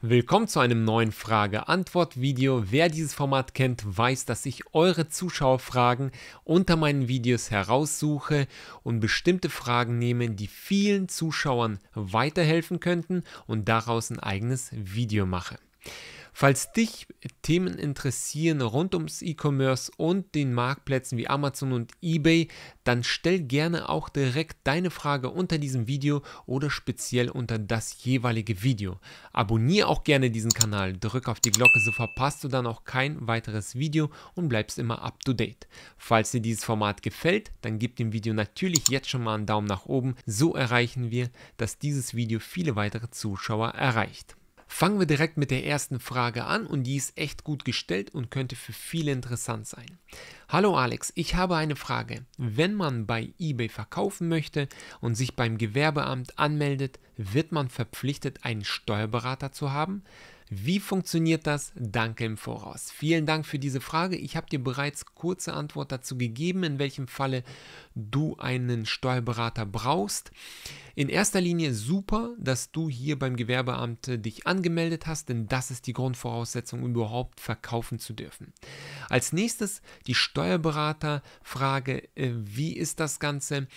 Willkommen zu einem neuen Frage-Antwort-Video. Wer dieses Format kennt, weiß, dass ich eure Zuschauerfragen unter meinen Videos heraussuche und bestimmte Fragen nehme, die vielen Zuschauern weiterhelfen könnten und daraus ein eigenes Video mache. Falls dich Themen interessieren rund ums E-Commerce und den Marktplätzen wie Amazon und eBay, dann stell gerne auch direkt deine Frage unter diesem Video oder speziell unter das jeweilige Video. Abonniere auch gerne diesen Kanal, drück auf die Glocke, so verpasst du dann auch kein weiteres Video und bleibst immer up to date. Falls dir dieses Format gefällt, dann gib dem Video natürlich jetzt schon mal einen Daumen nach oben. So erreichen wir, dass dieses Video viele weitere Zuschauer erreicht. Fangen wir direkt mit der ersten Frage an und die ist echt gut gestellt und könnte für viele interessant sein. Hallo Alex, ich habe eine Frage. Wenn man bei eBay verkaufen möchte und sich beim Gewerbeamt anmeldet, wird man verpflichtet, einen Steuerberater zu haben? Wie funktioniert das? Danke im Voraus. Vielen Dank für diese Frage. Ich habe dir bereits kurze Antwort dazu gegeben, in welchem Falle du einen Steuerberater brauchst. In erster Linie super, dass du hier beim Gewerbeamt äh, dich angemeldet hast, denn das ist die Grundvoraussetzung, überhaupt verkaufen zu dürfen. Als nächstes die Steuerberaterfrage, äh, wie ist das Ganze?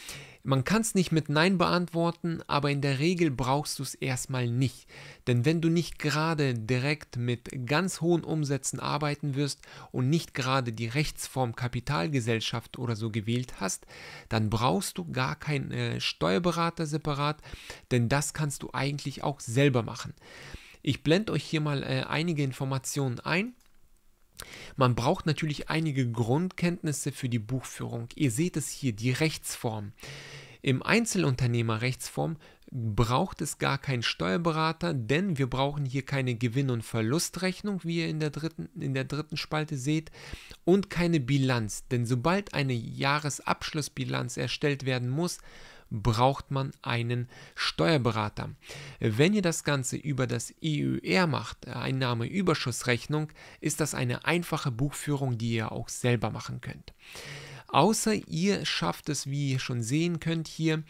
Man kann es nicht mit Nein beantworten, aber in der Regel brauchst du es erstmal nicht. Denn wenn du nicht gerade direkt mit ganz hohen Umsätzen arbeiten wirst und nicht gerade die Rechtsform Kapitalgesellschaft oder so gewählt hast, dann brauchst du gar keinen äh, Steuerberater separat, denn das kannst du eigentlich auch selber machen. Ich blende euch hier mal äh, einige Informationen ein. Man braucht natürlich einige Grundkenntnisse für die Buchführung. Ihr seht es hier, die Rechtsform. Im Einzelunternehmerrechtsform braucht es gar keinen Steuerberater, denn wir brauchen hier keine Gewinn- und Verlustrechnung, wie ihr in der, dritten, in der dritten Spalte seht, und keine Bilanz, denn sobald eine Jahresabschlussbilanz erstellt werden muss, braucht man einen Steuerberater. Wenn ihr das Ganze über das EUR macht, Einnahmeüberschussrechnung, ist das eine einfache Buchführung, die ihr auch selber machen könnt. Außer ihr schafft es, wie ihr schon sehen könnt, hier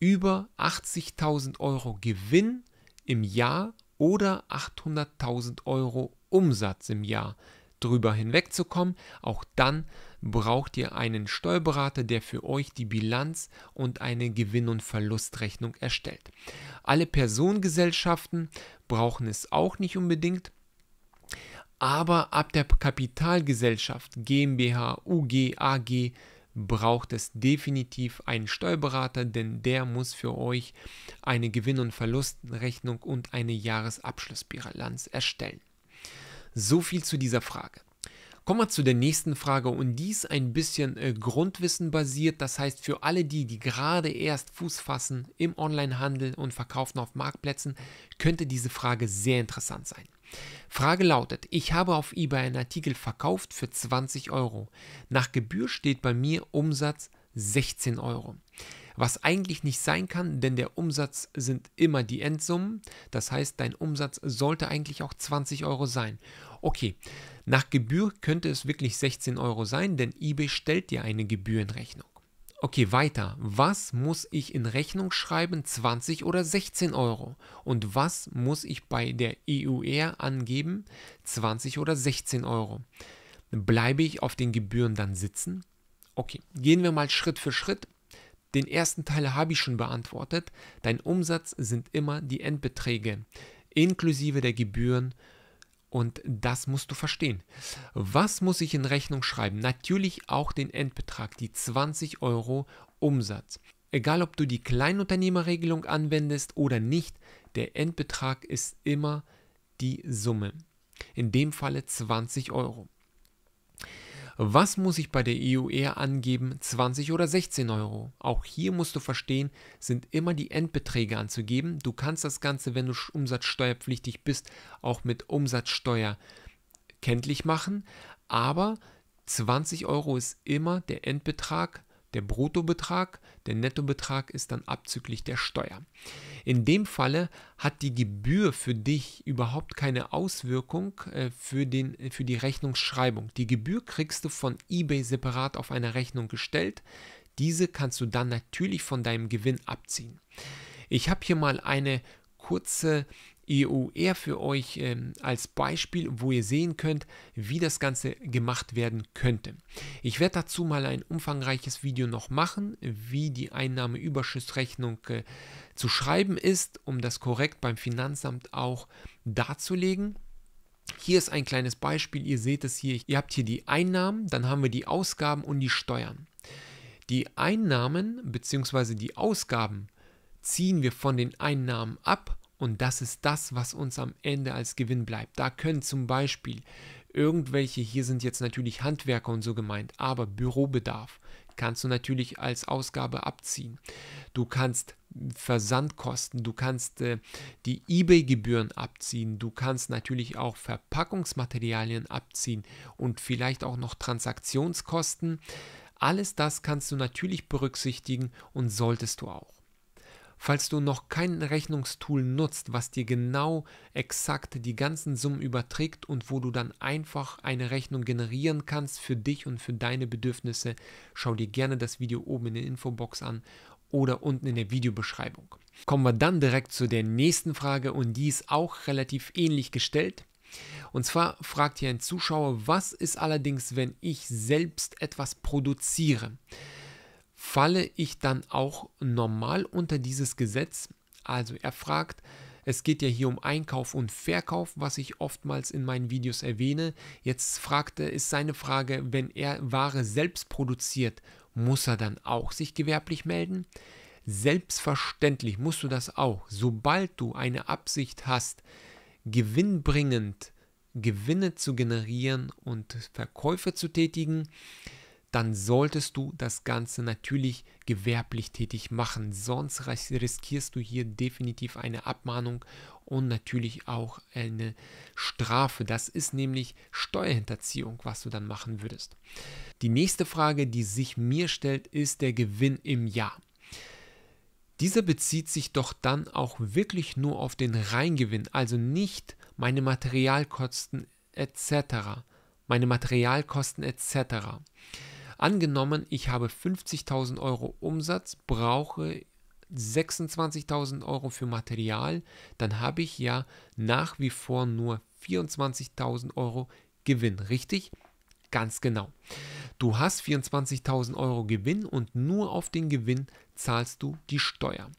über 80.000 Euro Gewinn im Jahr oder 800.000 Euro Umsatz im Jahr drüber hinwegzukommen. Auch dann braucht ihr einen Steuerberater, der für euch die Bilanz und eine Gewinn- und Verlustrechnung erstellt. Alle Personengesellschaften brauchen es auch nicht unbedingt. Aber ab der Kapitalgesellschaft GmbH, UG, AG braucht es definitiv einen Steuerberater, denn der muss für euch eine Gewinn- und Verlustrechnung und eine Jahresabschlussbilanz erstellen. So viel zu dieser Frage. Kommen wir zu der nächsten Frage und dies ein bisschen äh, Grundwissen basiert. Das heißt, für alle die, die gerade erst Fuß fassen im Onlinehandel und verkaufen auf Marktplätzen, könnte diese Frage sehr interessant sein. Frage lautet, ich habe auf eBay einen Artikel verkauft für 20 Euro. Nach Gebühr steht bei mir Umsatz 16 Euro was eigentlich nicht sein kann, denn der Umsatz sind immer die Endsummen. Das heißt, dein Umsatz sollte eigentlich auch 20 Euro sein. Okay, nach Gebühr könnte es wirklich 16 Euro sein, denn eBay stellt dir eine Gebührenrechnung. Okay, weiter. Was muss ich in Rechnung schreiben? 20 oder 16 Euro? Und was muss ich bei der EUR angeben? 20 oder 16 Euro? Bleibe ich auf den Gebühren dann sitzen? Okay, gehen wir mal Schritt für Schritt. Den ersten Teil habe ich schon beantwortet. Dein Umsatz sind immer die Endbeträge inklusive der Gebühren und das musst du verstehen. Was muss ich in Rechnung schreiben? Natürlich auch den Endbetrag, die 20 Euro Umsatz. Egal ob du die Kleinunternehmerregelung anwendest oder nicht, der Endbetrag ist immer die Summe. In dem Falle 20 Euro. Was muss ich bei der EUR e angeben? 20 oder 16 Euro? Auch hier musst du verstehen, sind immer die Endbeträge anzugeben. Du kannst das Ganze, wenn du umsatzsteuerpflichtig bist, auch mit Umsatzsteuer kenntlich machen. Aber 20 Euro ist immer der Endbetrag der Bruttobetrag, der Nettobetrag ist dann abzüglich der Steuer. In dem Falle hat die Gebühr für dich überhaupt keine Auswirkung äh, für, den, für die Rechnungsschreibung. Die Gebühr kriegst du von eBay separat auf eine Rechnung gestellt. Diese kannst du dann natürlich von deinem Gewinn abziehen. Ich habe hier mal eine kurze EOR für euch ähm, als Beispiel, wo ihr sehen könnt, wie das Ganze gemacht werden könnte. Ich werde dazu mal ein umfangreiches Video noch machen, wie die Einnahmeüberschussrechnung äh, zu schreiben ist, um das korrekt beim Finanzamt auch darzulegen. Hier ist ein kleines Beispiel, ihr seht es hier, ihr habt hier die Einnahmen, dann haben wir die Ausgaben und die Steuern. Die Einnahmen bzw. die Ausgaben ziehen wir von den Einnahmen ab und das ist das, was uns am Ende als Gewinn bleibt. Da können zum Beispiel irgendwelche, hier sind jetzt natürlich Handwerker und so gemeint, aber Bürobedarf kannst du natürlich als Ausgabe abziehen. Du kannst Versandkosten, du kannst äh, die eBay-Gebühren abziehen, du kannst natürlich auch Verpackungsmaterialien abziehen und vielleicht auch noch Transaktionskosten. Alles das kannst du natürlich berücksichtigen und solltest du auch. Falls du noch kein Rechnungstool nutzt, was dir genau exakt die ganzen Summen überträgt und wo du dann einfach eine Rechnung generieren kannst für dich und für deine Bedürfnisse, schau dir gerne das Video oben in der Infobox an oder unten in der Videobeschreibung. Kommen wir dann direkt zu der nächsten Frage und die ist auch relativ ähnlich gestellt. Und zwar fragt hier ein Zuschauer, was ist allerdings, wenn ich selbst etwas produziere? falle ich dann auch normal unter dieses Gesetz? Also er fragt, es geht ja hier um Einkauf und Verkauf, was ich oftmals in meinen Videos erwähne. Jetzt fragte, ist seine Frage, wenn er Ware selbst produziert, muss er dann auch sich gewerblich melden? Selbstverständlich musst du das auch. Sobald du eine Absicht hast, gewinnbringend Gewinne zu generieren und Verkäufe zu tätigen, dann solltest du das Ganze natürlich gewerblich tätig machen. Sonst riskierst du hier definitiv eine Abmahnung und natürlich auch eine Strafe. Das ist nämlich Steuerhinterziehung, was du dann machen würdest. Die nächste Frage, die sich mir stellt, ist der Gewinn im Jahr. Dieser bezieht sich doch dann auch wirklich nur auf den Reingewinn, also nicht meine Materialkosten etc. Meine Materialkosten etc. Angenommen, ich habe 50.000 Euro Umsatz, brauche 26.000 Euro für Material, dann habe ich ja nach wie vor nur 24.000 Euro Gewinn, richtig? Ganz genau. Du hast 24.000 Euro Gewinn und nur auf den Gewinn zahlst du die Steuer.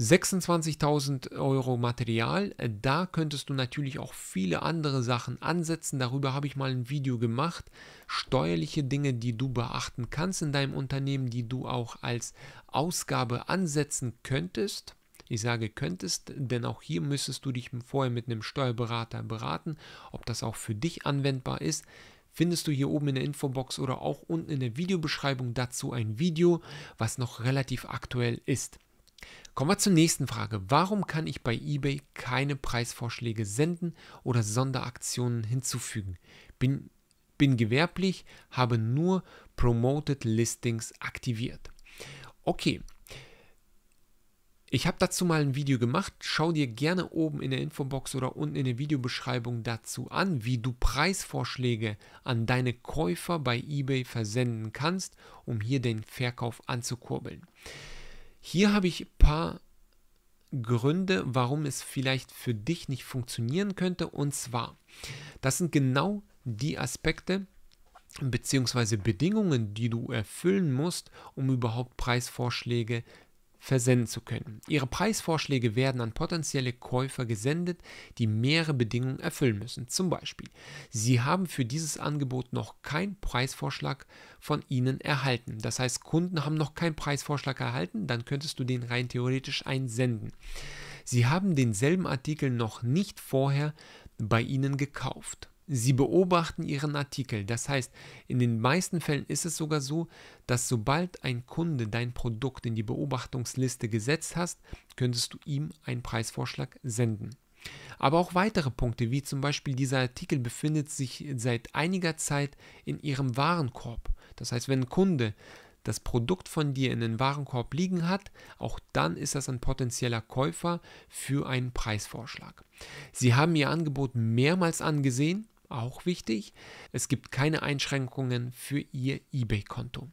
26.000 Euro Material, da könntest du natürlich auch viele andere Sachen ansetzen. Darüber habe ich mal ein Video gemacht. Steuerliche Dinge, die du beachten kannst in deinem Unternehmen, die du auch als Ausgabe ansetzen könntest. Ich sage könntest, denn auch hier müsstest du dich vorher mit einem Steuerberater beraten, ob das auch für dich anwendbar ist findest du hier oben in der Infobox oder auch unten in der Videobeschreibung dazu ein Video, was noch relativ aktuell ist. Kommen wir zur nächsten Frage. Warum kann ich bei eBay keine Preisvorschläge senden oder Sonderaktionen hinzufügen? Bin, bin gewerblich, habe nur Promoted Listings aktiviert. Okay, ich habe dazu mal ein Video gemacht. Schau dir gerne oben in der Infobox oder unten in der Videobeschreibung dazu an, wie du Preisvorschläge an deine Käufer bei eBay versenden kannst, um hier den Verkauf anzukurbeln. Hier habe ich ein paar Gründe, warum es vielleicht für dich nicht funktionieren könnte. Und zwar, das sind genau die Aspekte bzw. Bedingungen, die du erfüllen musst, um überhaupt Preisvorschläge versenden zu können. Ihre Preisvorschläge werden an potenzielle Käufer gesendet, die mehrere Bedingungen erfüllen müssen. Zum Beispiel, Sie haben für dieses Angebot noch keinen Preisvorschlag von Ihnen erhalten. Das heißt, Kunden haben noch keinen Preisvorschlag erhalten, dann könntest du den rein theoretisch einsenden. Sie haben denselben Artikel noch nicht vorher bei Ihnen gekauft. Sie beobachten Ihren Artikel. Das heißt, in den meisten Fällen ist es sogar so, dass sobald ein Kunde dein Produkt in die Beobachtungsliste gesetzt hast, könntest du ihm einen Preisvorschlag senden. Aber auch weitere Punkte, wie zum Beispiel dieser Artikel befindet sich seit einiger Zeit in Ihrem Warenkorb. Das heißt, wenn ein Kunde das Produkt von dir in den Warenkorb liegen hat, auch dann ist das ein potenzieller Käufer für einen Preisvorschlag. Sie haben ihr Angebot mehrmals angesehen auch wichtig, es gibt keine Einschränkungen für Ihr eBay-Konto.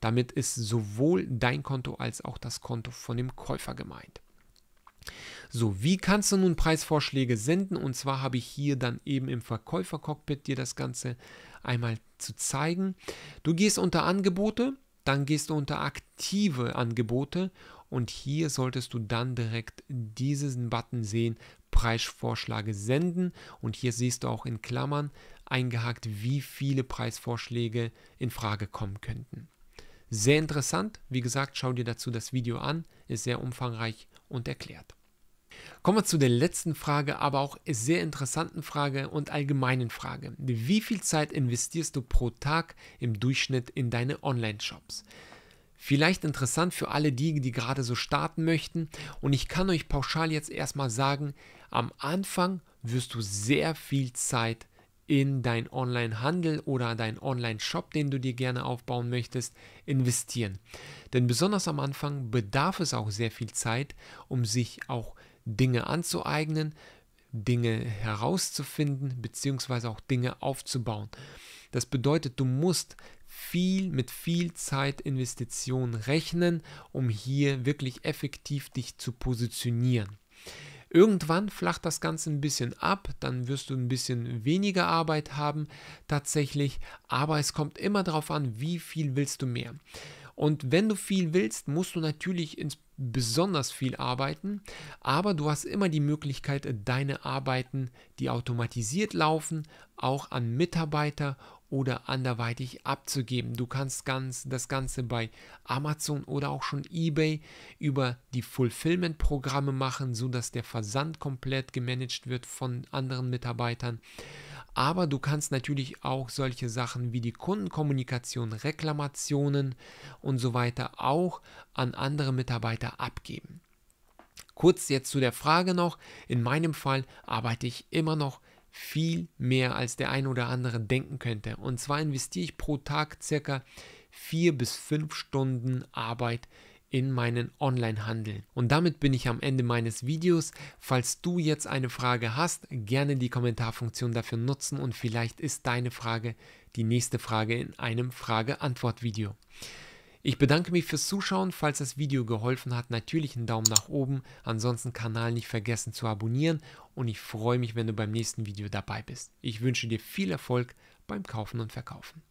Damit ist sowohl dein Konto als auch das Konto von dem Käufer gemeint. So, wie kannst du nun Preisvorschläge senden? Und zwar habe ich hier dann eben im Verkäufercockpit dir das Ganze einmal zu zeigen. Du gehst unter Angebote, dann gehst du unter aktive Angebote und hier solltest du dann direkt diesen Button sehen, Preisvorschläge senden und hier siehst du auch in Klammern eingehakt, wie viele Preisvorschläge in Frage kommen könnten. Sehr interessant, wie gesagt, schau dir dazu das Video an, ist sehr umfangreich und erklärt. Kommen wir zu der letzten Frage, aber auch sehr interessanten Frage und allgemeinen Frage. Wie viel Zeit investierst du pro Tag im Durchschnitt in deine Online-Shops? Vielleicht interessant für alle die, die gerade so starten möchten. Und ich kann euch pauschal jetzt erstmal sagen, am Anfang wirst du sehr viel Zeit in dein Online-Handel oder dein Online-Shop, den du dir gerne aufbauen möchtest, investieren. Denn besonders am Anfang bedarf es auch sehr viel Zeit, um sich auch Dinge anzueignen, Dinge herauszufinden, bzw. auch Dinge aufzubauen. Das bedeutet, du musst viel mit viel Zeitinvestition rechnen, um hier wirklich effektiv dich zu positionieren. Irgendwann flacht das Ganze ein bisschen ab, dann wirst du ein bisschen weniger Arbeit haben tatsächlich, aber es kommt immer darauf an, wie viel willst du mehr. Und wenn du viel willst, musst du natürlich ins besonders viel arbeiten, aber du hast immer die Möglichkeit, deine Arbeiten, die automatisiert laufen, auch an Mitarbeiter oder anderweitig abzugeben. Du kannst ganz, das Ganze bei Amazon oder auch schon eBay über die Fulfillment-Programme machen, sodass der Versand komplett gemanagt wird von anderen Mitarbeitern. Aber du kannst natürlich auch solche Sachen wie die Kundenkommunikation, Reklamationen und so weiter auch an andere Mitarbeiter abgeben. Kurz jetzt zu der Frage noch, in meinem Fall arbeite ich immer noch viel mehr als der ein oder andere denken könnte. Und zwar investiere ich pro Tag circa vier bis fünf Stunden Arbeit in meinen Online-Handel. Und damit bin ich am Ende meines Videos. Falls du jetzt eine Frage hast, gerne die Kommentarfunktion dafür nutzen und vielleicht ist deine Frage die nächste Frage in einem Frage-Antwort-Video. Ich bedanke mich fürs Zuschauen. Falls das Video geholfen hat, natürlich einen Daumen nach oben. Ansonsten Kanal nicht vergessen zu abonnieren. Und ich freue mich, wenn du beim nächsten Video dabei bist. Ich wünsche dir viel Erfolg beim Kaufen und Verkaufen.